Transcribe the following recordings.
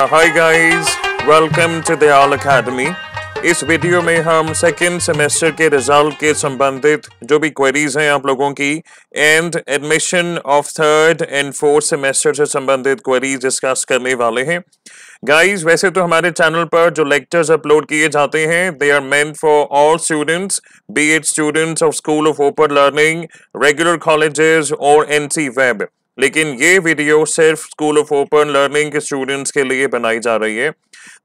Hi guys welcome to Dayal academy इस वीडियो में हम सेकेंड सेमेस्टर के रिजल्ट के संबंधित जो भी क्वेरीज हैं आप लोगों की and admission of third and fourth semester से संबंधित क्वेरीज डिस्कस करने वाले हैं गाइस वैसे तो हमारे चैनल पर जो लेक्चर्स अपलोड किए जाते हैं they are main for all students B Ed students of school of open learning regular colleges और एन वेब लेकिन ये वीडियो सिर्फ स्कूल ऑफ ओपन लर्निंग के स्टूडेंट्स के लिए बनाई जा रही है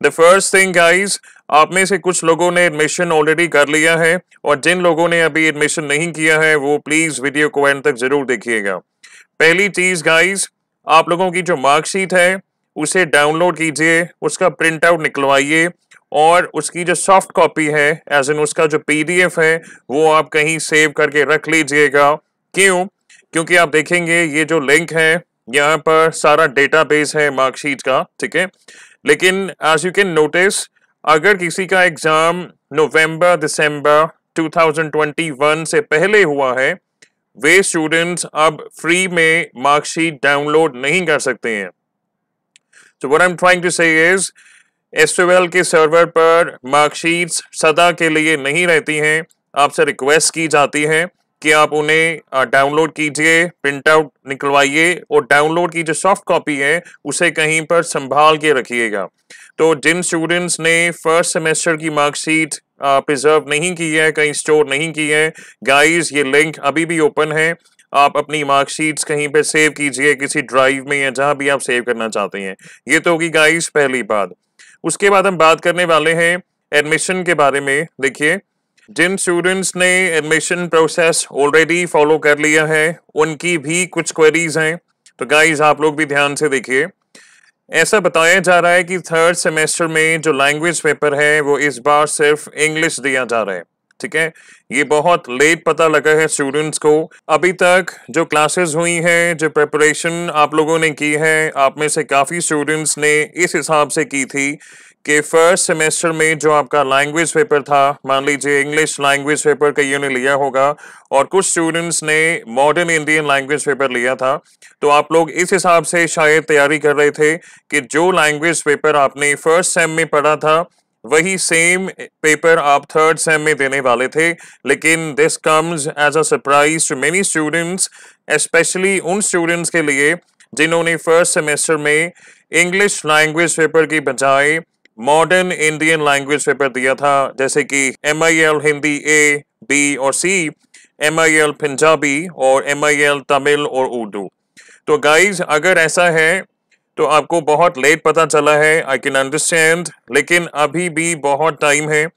द फर्स्ट थिंग गाइज आप में से कुछ लोगों ने एडमिशन ऑलरेडी कर लिया है और जिन लोगों ने अभी एडमिशन नहीं किया है वो प्लीज वीडियो को एंड तक जरूर देखिएगा पहली चीज गाइज आप लोगों की जो मार्कशीट है उसे डाउनलोड कीजिए उसका प्रिंट आउट निकलवाइए और उसकी जो सॉफ्ट कॉपी है एज एन उसका जो पीडीएफ है वो आप कहीं सेव करके रख लीजिएगा क्यों क्योंकि आप देखेंगे ये जो लिंक है यहाँ पर सारा डेटाबेस है मार्कशीट का ठीक है लेकिन एज यू कैन नोटिस अगर किसी का एग्जाम नवंबर दिसंबर 2021 से पहले हुआ है वे स्टूडेंट्स अब फ्री में मार्कशीट डाउनलोड नहीं कर सकते हैं तो what I am trying to say is SOL के सर्वर पर मार्कशीट्स सदा के लिए नहीं रहती हैं आपसे रिक्वेस्ट की जाती है कि आप उन्हें डाउनलोड कीजिए प्रिंट आउट निकलवाइए और डाउनलोड की जो सॉफ्ट कॉपी है उसे कहीं पर संभाल के रखिएगा तो जिन स्टूडेंट्स ने फर्स्ट सेमेस्टर की मार्कशीट प्रिजर्व नहीं की है कहीं स्टोर नहीं की है गाइस ये लिंक अभी भी ओपन है आप अपनी मार्कशीट्स कहीं पर सेव कीजिए किसी ड्राइव में या जहां भी आप सेव करना चाहते हैं ये तो होगी गाइज पहली बात उसके बाद हम बात करने वाले हैं एडमिशन के बारे में देखिए जिन स्टूडेंट्स ने एडमिशन प्रोसेस ऑलरेडी फॉलो कर लिया है उनकी भी कुछ क्वेरीज हैं तो गाइज आप लोग भी ध्यान से देखिए ऐसा बताया जा रहा है कि थर्ड सेमेस्टर में जो लैंग्वेज पेपर है वो इस बार सिर्फ इंग्लिश दिया जा रहा है ठीक है ये बहुत लेट पता लगा है स्टूडेंट्स को अभी तक जो क्लासेस हुई हैं जो प्रिपरेशन आप लोगों ने की है आप में से काफ़ी स्टूडेंट्स ने इस हिसाब से की थी कि फर्स्ट सेमेस्टर में जो आपका लैंग्वेज पेपर था मान लीजिए इंग्लिश लैंग्वेज पेपर कईयों ने लिया होगा और कुछ स्टूडेंट्स ने मॉडर्न इंडियन लैंग्वेज पेपर लिया था तो आप लोग इस हिसाब से शायद तैयारी कर रहे थे कि जो लैंग्वेज पेपर आपने फर्स्ट सेम में पढ़ा था वही सेम पेपर आप थर्ड सेम में देने वाले थे लेकिन this comes as a surprise to many students specially उन स्टूडेंट्स के लिए जिन्होंने फर्स्ट सेमेस्टर में इंग्लिश लैंग्वेज पेपर की बजाय मॉडर्न इंडियन लैंग्वेज पेपर दिया था जैसे कि M I L Hindi A B और C M I L Punjabi और एम आई एल तमिल और उर्दू तो गाइज अगर ऐसा है तो आपको बहुत लेट पता चला है आई कैन अंडरस्टैंड लेकिन अभी भी बहुत टाइम है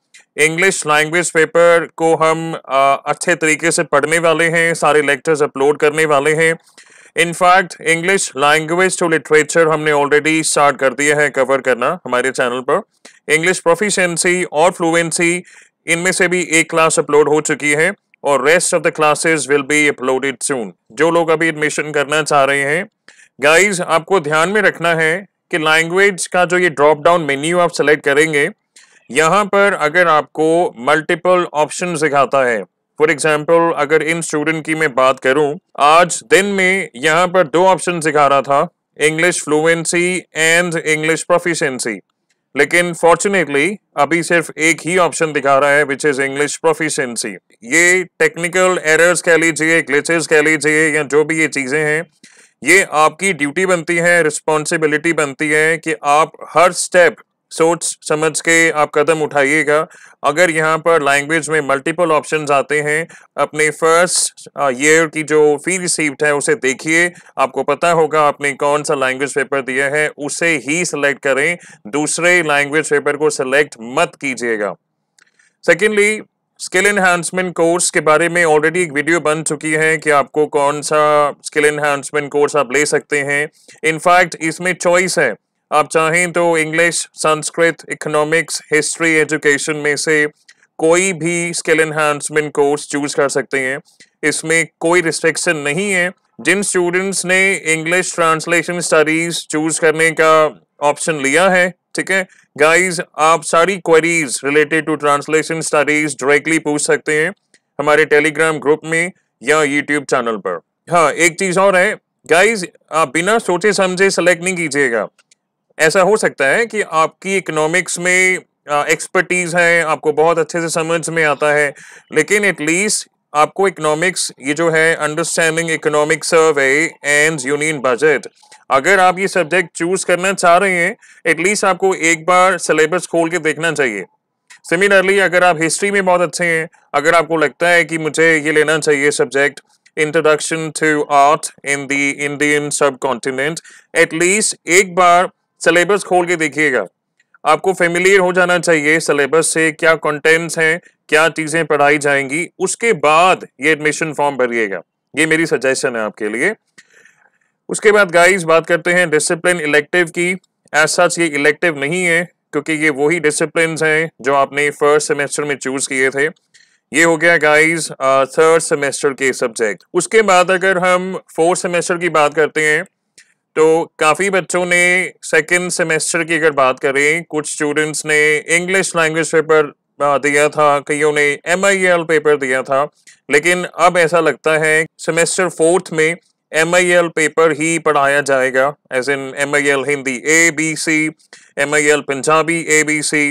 इंग्लिश लैंग्वेज पेपर को हम आ, अच्छे तरीके से पढ़ने वाले हैं सारे लेक्चर्स अपलोड करने वाले हैं in fact English language to literature हमने ऑलरेडी स्टार्ट कर दिया है कवर करना हमारे चैनल पर इंग्लिश प्रोफिशेंसी और फ्लुएंसी इनमें से भी एक क्लास अपलोड हो चुकी है और rest of the classes will be uploaded soon जो लोग अभी एडमिशन करना चाह रहे हैं गाइज आपको ध्यान में रखना है कि लैंग्वेज का जो ये ड्रॉप डाउन मेन्यू आप सेलेक्ट करेंगे यहाँ पर अगर आपको मल्टीपल ऑप्शन दिखाता है फॉर एग्जाम्पल अगर इन स्टूडेंट की मैं बात करूं आज दिन में यहाँ पर दो ऑप्शन दिखा रहा था English fluency and English proficiency लेकिन फॉर्चुनेटली अभी सिर्फ एक ही ऑप्शन दिखा रहा है विच इज इंग्लिश प्रोफिशेंसी ये टेक्निकल एरर्स कह लीजिए ग्लिचेस कह लीजिए या जो भी ये चीजें हैं ये आपकी ड्यूटी बनती है रिस्पॉन्सिबिलिटी बनती है कि आप हर स्टेप सोच समझ के आप कदम उठाइएगा अगर यहाँ पर लैंग्वेज में मल्टीपल ऑप्शंस आते हैं अपने फर्स्ट ईयर की जो फी रिसीव्ड है उसे देखिए आपको पता होगा आपने कौन सा लैंग्वेज पेपर दिया है उसे ही सिलेक्ट करें दूसरे लैंग्वेज पेपर को सिलेक्ट मत कीजिएगा सेकेंडली स्किल इन्हांसमेंट कोर्स के बारे में ऑलरेडी एक वीडियो बन चुकी है कि आपको कौन सा स्किल इन्हांसमेंट कोर्स आप ले सकते हैं इनफैक्ट इसमें चॉइस है आप चाहें तो English Sanskrit economics history education में से कोई भी स्किल इन्हांसमेंट कोर्स चूज कर सकते हैं इसमें कोई रिस्ट्रिक्शन नहीं है जिन स्टूडेंट्स ने इंग्लिश ट्रांसलेशन स्टडीज चूज करने का ऑप्शन लिया है ठीक है गाइस आप सारी queries related to translation studies directly पूछ सकते हैं हमारे टेलीग्राम ग्रुप में या यूट्यूब चैनल पर हाँ एक चीज और है गाइज आप बिना सोचे समझे सेलेक्ट नहीं कीजिएगा ऐसा हो सकता है कि आपकी इकोनॉमिक्स में एक्सपर्टीज है आपको बहुत अच्छे से समझ में आता है लेकिन एटलीस्ट आपको इकोनॉमिक्स ये जो है understanding economic survey and union budget अगर आप ये सब्जेक्ट चूज करना चाह रहे हैं एटलीस्ट आपको एक बार सिलेबस खोल के देखना चाहिए सिमिलरली अगर आप हिस्ट्री में बहुत अच्छे हैं अगर आपको लगता है कि मुझे ये लेना चाहिए subject introduction to art in the Indian subcontinent at least एक बार सिलेबस खोल के देखिएगा आपको फेमिलियर हो जाना चाहिए सिलेबस से क्या कंटेंट्स हैं क्या चीज़ें पढ़ाई जाएंगी उसके बाद ये एडमिशन फॉर्म भरिएगा ये मेरी सजेशन है आपके लिए उसके बाद गाइस बात करते हैं डिसिप्लिन इलेक्टिव की एज सच ये इलेक्टिव नहीं है क्योंकि ये वही डिसिप्लिन हैं जो आपने फर्स्ट सेमेस्टर में चूज किए थे ये हो गया गाइस थर्ड सेमेस्टर के सब्जेक्ट उसके बाद अगर हम फोर्थ सेमेस्टर की बात करते हैं तो काफ़ी बच्चों ने सेकेंड सेमेस्टर की अगर बात करें कुछ स्टूडेंट्स ने इंग्लिश लैंग्वेज पेपर दिया था कईयों ने एम पेपर दिया था लेकिन अब ऐसा लगता है सेमेस्टर फोर्थ में एम आई एल पेपर ही पढ़ाया जाएगा as in M I L Hindi A B C M I L Punjabi A B C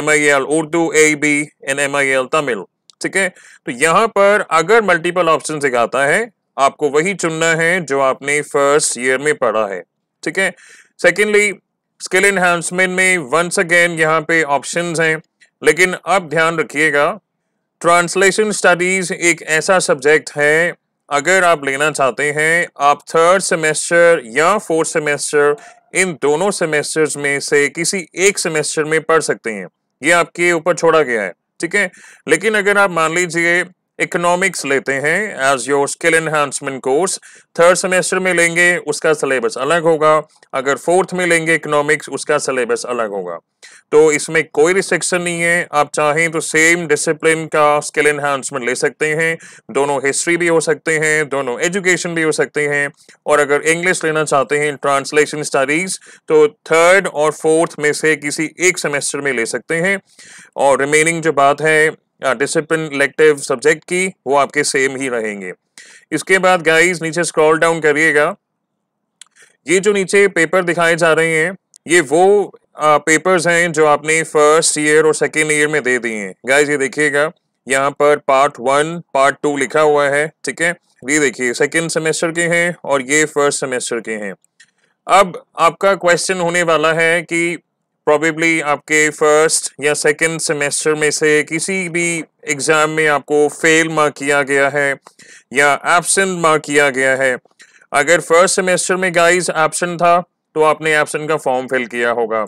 M I L Urdu A B and M I L Tamil ठीक है तो यहाँ पर अगर मल्टीपल ऑप्शन सिखाता है आपको वही चुनना है जो आपने फर्स्ट ईयर में पढ़ा है ठीक है सेकेंडली स्किल इन्हांसमेंट में वंस अगेन यहाँ पे ऑप्शन हैं लेकिन अब ध्यान रखिएगा ट्रांसलेशन स्टडीज एक ऐसा सब्जेक्ट है अगर आप लेना चाहते हैं आप थर्ड सेमेस्टर या फोर्थ सेमेस्टर इन दोनों सेमेस्टर्स में से किसी एक सेमेस्टर में पढ़ सकते हैं ये आपके ऊपर छोड़ा गया है ठीक है लेकिन अगर आप मान लीजिए इकोनॉमिक्स लेते हैं as your skill enhancement course third semester में लेंगे उसका सिलेबस अलग होगा अगर फोर्थ में लेंगे इकोनॉमिक्स उसका सिलेबस अलग होगा तो इसमें कोई रिस्ट्रिक्शन नहीं है आप चाहें तो सेम डिसिप्लिन का स्किल एनहांसमेंट ले सकते हैं दोनों हिस्ट्री भी हो सकते हैं दोनों एजुकेशन भी हो सकते हैं और अगर इंग्लिश लेना चाहते हैं ट्रांसलेशन स्टडीज तो थर्ड और फोर्थ में से किसी एक सेमेस्टर में ले सकते हैं और रिमेनिंग जो बात है डिसिप्लिन इलेक्टिव सब्जेक्ट की वो आपके सेम ही रहेंगे इसके बाद गाइस नीचे स्क्रॉल डाउन करिएगा ये जो नीचे पेपर दिखाए जा रहे हैं ये वो पेपर्स हैं जो आपने फर्स्ट ईयर और सेकेंड ईयर में दे दिए हैं गाइज ये देखिएगा यहाँ पर पार्ट वन पार्ट टू लिखा हुआ है ठीक है ये देखिए सेकेंड सेमेस्टर के हैं और ये फर्स्ट सेमेस्टर के हैं अब आपका क्वेश्चन होने वाला है कि प्रॉबेबली आपके फर्स्ट या सेकंड सेमेस्टर में से किसी भी एग्ज़ाम में आपको फेल मार्क किया गया है या एबसेंट मार्क किया गया है अगर फर्स्ट सेमेस्टर में गाइस एबसेंट था तो आपने एबसेंट का फॉर्म फिल किया होगा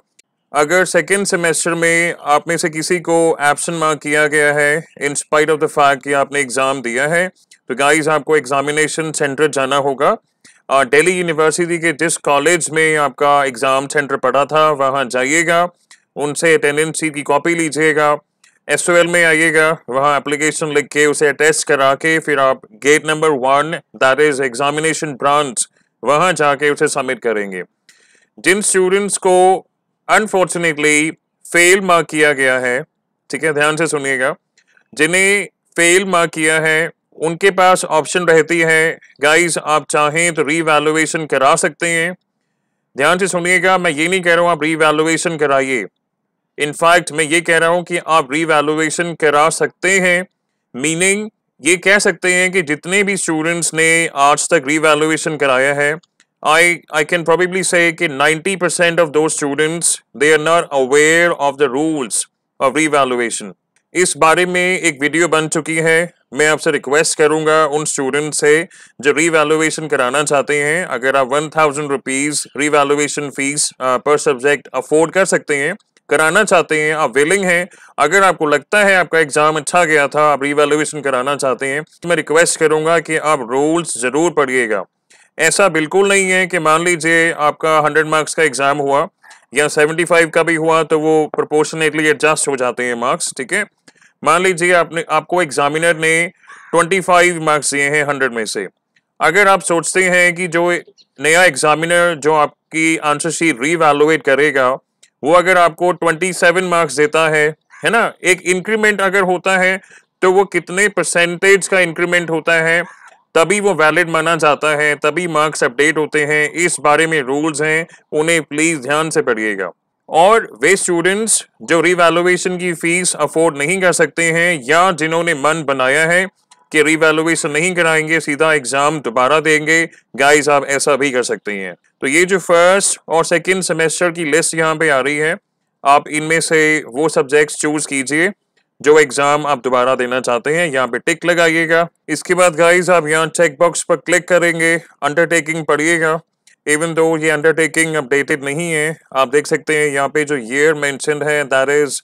अगर सेकेंड सेमेस्टर में आप में से किसी को एबसेंट मार्क किया गया है in spite of the fact कि आपने एग्ज़ाम दिया है तो गाइज आपको एग्जामिनेशन सेंटर जाना होगा दिल्ली यूनिवर्सिटी के जिस कॉलेज में आपका एग्ज़ाम सेंटर पड़ा था वहाँ जाइएगा उनसे अटेंडेंसी की कॉपी लीजिएगा एस में आइएगा वहाँ एप्लीकेशन लिख के उसे अटेस्ट करा के फिर आप gate number one that is examination branch वहाँ जाके उसे सबमिट करेंगे जिन स्टूडेंट्स को अनफॉर्चुनेटली फेल मार्क किया गया है ठीक है ध्यान से सुनिएगा जिन्हें फेल मार्क किया है उनके पास ऑप्शन रहती है गाइस आप चाहें तो रीवैल्यूएशन करा सकते हैं ध्यान से सुनिएगा मैं ये नहीं कह रहा हूँ आप रीवैल्यूएशन कराइए इनफैक्ट मैं ये कह रहा हूँ कि आप रीवैल्यूएशन करा सकते हैं मीनिंग ये कह सकते हैं कि जितने भी स्टूडेंट्स ने आज तक रीवैल्यूएशन कराया है आई आई कैन प्रोबेबली से कि परसेंट ऑफ दो students they are not aware of the rules of revaluation इस बारे में एक वीडियो बन चुकी है मैं आपसे रिक्वेस्ट करूंगा उन स्टूडेंट से जो रीवैल्यूएशन कराना चाहते हैं अगर आप one thousand rupees revaluation fees पर सब्जेक्ट अफोर्ड कर सकते हैं कराना चाहते हैं आप विलिंग हैं अगर आपको लगता है आपका एग्जाम अच्छा गया था आप रिवेलुएशन कराना चाहते हैं तो मैं रिक्वेस्ट करूंगा कि आप रूल्स ज़रूर पढ़िएगा ऐसा बिल्कुल नहीं है कि मान लीजिए आपका हंड्रेड मार्क्स का एग्ज़ाम हुआ या सेवेंटी फाइव का भी हुआ तो वो प्रपोर्शनेटली एडजस्ट हो जाते हैं मार्क्स ठीक है मान लीजिए आपने आपको एग्जामिनर ने 25 मार्क्स दिए हैं 100 में से अगर आप सोचते हैं कि जो नया एग्जामिनर जो आपकी आंसर शीट रीवैल्यूएट करेगा वो अगर आपको 27 मार्क्स देता है है ना एक इंक्रीमेंट अगर होता है तो वो कितने परसेंटेज का इंक्रीमेंट होता है तभी वो वैलिड माना जाता है तभी मार्क्स अपडेट होते हैं इस बारे में रूल्स हैं उन्हें प्लीज ध्यान से पढ़िएगा और वे स्टूडेंट्स जो रिवेलुएशन की फीस अफोर्ड नहीं कर सकते हैं या जिन्होंने मन बनाया है कि रिवैल्यूएशन नहीं कराएंगे सीधा एग्जाम दोबारा देंगे गाइस आप ऐसा भी कर सकते हैं तो ये जो फर्स्ट और सेकंड सेमेस्टर की लिस्ट यहाँ पे आ रही है आप इनमें से वो सब्जेक्ट चूज कीजिए जो एग्जाम आप दोबारा देना चाहते हैं यहाँ पे टिक लगाइएगा इसके बाद गाइज आप यहाँ चेकबॉक्स पर क्लिक करेंगे अंडरटेकिंग पढ़िएगा इवन दो ये अंडरटेकिंग अपडेटेड नहीं है आप देख सकते हैं यहाँ पे जो ईयर मैंशन है दैट इज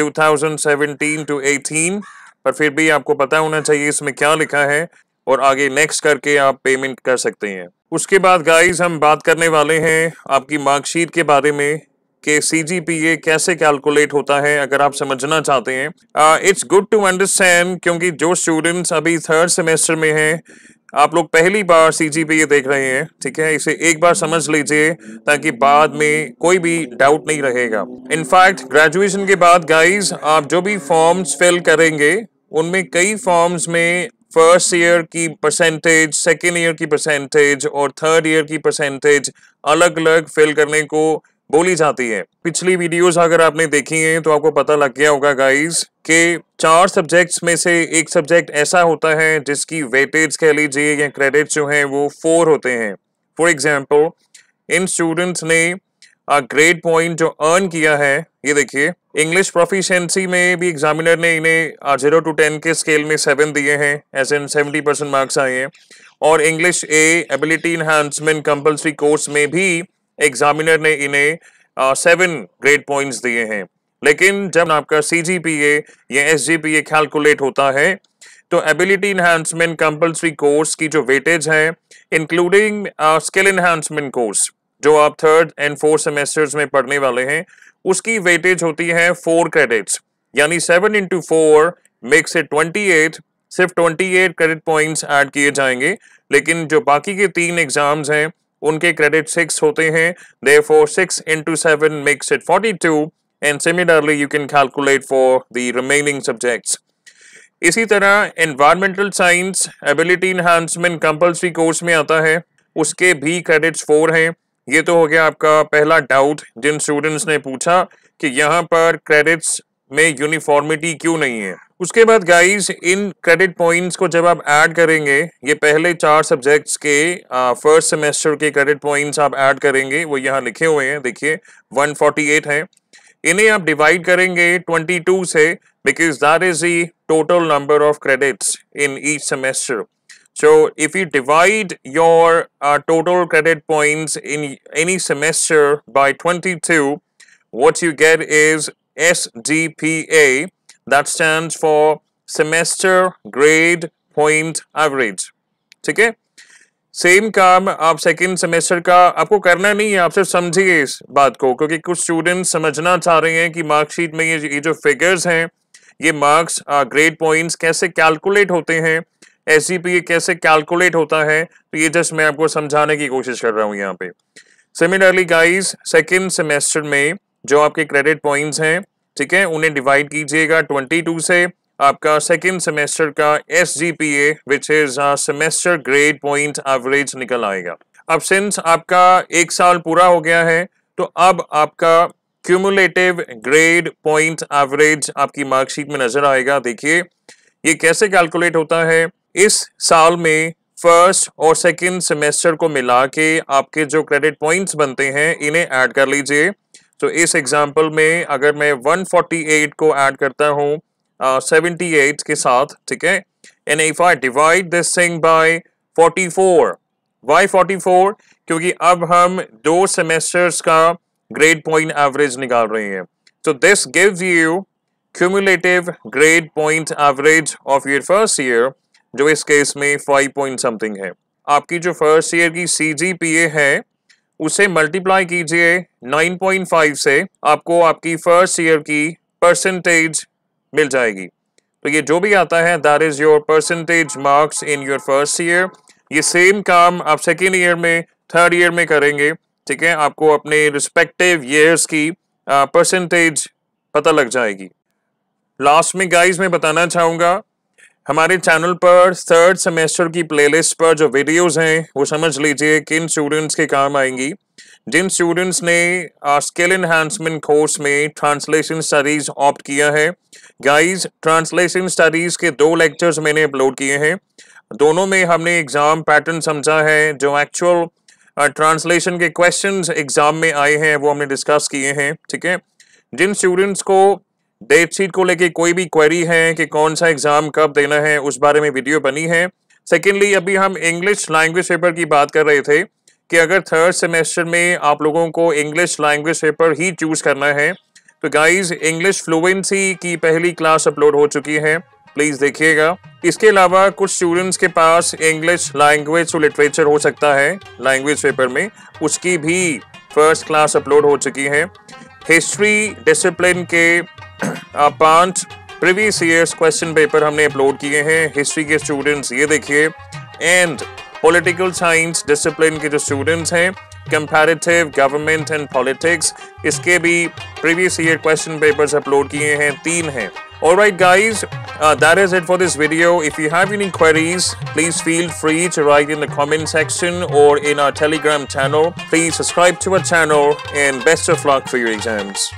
2017 टू 18 पर फिर भी आपको पता होना चाहिए इसमें क्या लिखा है और आगे नेक्स्ट करके आप पेमेंट कर सकते हैं उसके बाद गाइस हम बात करने वाले हैं आपकी मार्कशीट के बारे में कि सीजीपीए कैसे कैलकुलेट होता है अगर आप समझना चाहते हैं इट्स गुड टू अंडरस्टैंड क्योंकि जो स्टूडेंट्स अभी थर्ड सेमेस्टर में हैं आप लोग पहली बार सीजी पे ये देख रहे हैं ठीक है इसे एक बार समझ लीजिए ताकि बाद में कोई भी डाउट नहीं रहेगा इनफैक्ट ग्रेजुएशन के बाद गाइस आप जो भी फॉर्म्स फिल करेंगे उनमें कई फॉर्म्स में फर्स्ट ईयर की परसेंटेज सेकेंड ईयर की परसेंटेज और थर्ड ईयर की परसेंटेज अलग अलग फिल करने को बोली जाती है पिछली वीडियोस अगर आपने देखी है तो आपको पता लग गया होगा गाइस कि चार सब्जेक्ट्स में से एक सब्जेक्ट ऐसा होता है जिसकी वेटेज कह लीजिए या क्रेडिट जो है वो फोर होते हैं फॉर एग्जाम्पल इन स्टूडेंट्स ने ग्रेड पॉइंट जो अर्न किया है ये देखिए इंग्लिश प्रोफिशेंसी में भी एग्जामिनर ने इन्हें जीरो टू टेन के स्केल में सेवन दिए हैं as an seventy percent marks आए हैं और English a ability enhancement compulsory course में भी एग्जामिनर ने इन्हें सेवन ग्रेड पॉइंट्स दिए हैं लेकिन जब आपका सी जी पी ए या S G P A calculate होता है तो एबिलिटी इन्हांसमेंट कंपल्सरी कोर्स की जो वेटेज है इंक्लूडिंग स्किल इन्हांसमेंट कोर्स जो आप थर्ड एंड फोर्थ सेमेस्टर्स में पढ़ने वाले हैं उसकी वेटेज होती है फोर क्रेडिट्स यानी seven into four makes it twenty eight सिर्फ twenty eight credit points add किए जाएंगे लेकिन जो बाकी के तीन एग्जाम्स हैं उनके क्रेडिट सिक्स होते हैं they four six into seven makes it forty two and similarly you can calculate for the remaining subjects इसी तरह environmental science ability enhancement compulsory course में आता है उसके भी क्रेडिट्स फोर हैं ये तो हो गया आपका पहला डाउट जिन स्टूडेंट्स ने पूछा कि यहाँ पर क्रेडिट्स में यूनिफॉर्मिटी क्यों नहीं है उसके बाद गाइस इन क्रेडिट पॉइंट्स को जब आप ऐड करेंगे ये पहले चार सब्जेक्ट्स के फर्स्ट सेमेस्टर के क्रेडिट पॉइंट्स आप ऐड करेंगे वो यहाँ लिखे हुए हैं देखिए 148 फोर्टी है इन्हें आप डिवाइड करेंगे 22 से because that is the total number of credits in each semester so if you divide your total credit credit in any semester by twenty 22, what you get is SDPA that stands for semester grade point average ठीक है same काम आप second semester का आपको करना नहीं है आप सिर्फ समझिए इस बात को क्योंकि कुछ स्टूडेंट समझना चाह रहे हैं कि मार्कशीट में ये ये जो फिगर्स हैं ये मार्क्स ग्रेड पॉइंट्स कैसे कैलकुलेट होते हैं एस कैसे कैलकुलेट होता है तो ये जस्ट मैं आपको समझाने की कोशिश कर रहा हूँ यहाँ पे सिमिलरली गाइज सेकेंड सेमेस्टर में जो आपके क्रेडिट पॉइंट्स हैं ठीक है उन्हें डिवाइड कीजिएगा 22 से आपका सेकेंड सेमेस्टर का S G P A which is semester grade point average निकल आएगा अब सिंस आपका एक साल पूरा हो गया है तो अब आपका क्यूमुलेटिव ग्रेड पॉइंट एवरेज आपकी मार्कशीट में नजर आएगा देखिए ये कैसे कैलकुलेट होता है इस साल में फर्स्ट और सेकेंड सेमेस्टर को मिला के आपके जो क्रेडिट पॉइंट्स बनते हैं इन्हें ऐड कर लीजिए तो इस एग्जाम्पल में अगर मैं 148 को ऐड करता हूँ सेवेंटी uh, एट के साथ ठीक है and if I divide this thing by 44 why 44 क्योंकि अब हम दो सेमेस्टर्स का ग्रेड पॉइंट एवरेज निकाल रहे हैं तो this gives you cumulative grade point average of your first year जो इस केस में फाइव पॉइंट समथिंग है आपकी जो फर्स्ट ईयर की सी है उसे मल्टीप्लाई कीजिए 9.5 से आपको आपकी फर्स्ट ईयर की परसेंटेज मिल जाएगी तो ये जो भी आता है that is your percentage marks in your first year ये सेम काम आप सेकेंड ईयर में थर्ड ईयर में करेंगे ठीक है आपको अपने रिस्पेक्टिव ईयर्स की परसेंटेज पता लग जाएगी लास्ट में गाइस मैं बताना चाहूँगा हमारे चैनल पर थर्ड सेमेस्टर की प्लेलिस्ट पर जो वीडियोस हैं वो समझ लीजिए किन स्टूडेंट्स के काम आएंगी जिन स्टूडेंट्स ने स्किल इन्हांसमेंट कोर्स में ट्रांसलेशन स्टडीज ऑप्ट किया है गाइस ट्रांसलेशन स्टडीज के दो लेक्चर्स मैंने अपलोड किए हैं दोनों में हमने एग्जाम पैटर्न समझा है जो एक्चुअल ट्रांसलेशन uh, के क्वेश्चंस एग्जाम में आए हैं वो हमने डिस्कस किए हैं ठीक है जिन स्टूडेंट्स को डेट शीट को लेके कोई भी क्वेरी है कि कौन सा एग्जाम कब देना है उस बारे में वीडियो बनी है सेकेंडली अभी हम इंग्लिश लैंग्वेज पेपर की बात कर रहे थे कि अगर थर्ड सेमेस्टर में आप लोगों को इंग्लिश लैंग्वेज पेपर ही चूज करना है तो गाइज इंग्लिश फ्लुएंसी की पहली क्लास अपलोड हो चुकी है प्लीज देखिएगा इसके अलावा कुछ स्टूडेंट्स के पास इंग्लिश लैंग्वेज और लिटरेचर हो सकता है लैंग्वेज पेपर में उसकी भी फर्स्ट क्लास अपलोड हो चुकी है हिस्ट्री डिसिप्लिन के पांच प्रीवियस ईयर्स क्वेश्चन पेपर हमने अपलोड किए हैं हिस्ट्री के स्टूडेंट्स ये देखिए एंड पॉलिटिकल साइंस डिसिप्लिन के जो स्टूडेंट्स हैं कंपैरेटिव गवर्नमेंट एंड पॉलिटिक्स इसके भी previous year question papers upload किए हैं तीन हैं Alright guys, uh, that is it for this video. If you have any queries, please feel free to write in the comment section or in our Telegram channel. Please subscribe to our channel and best of luck for your exams.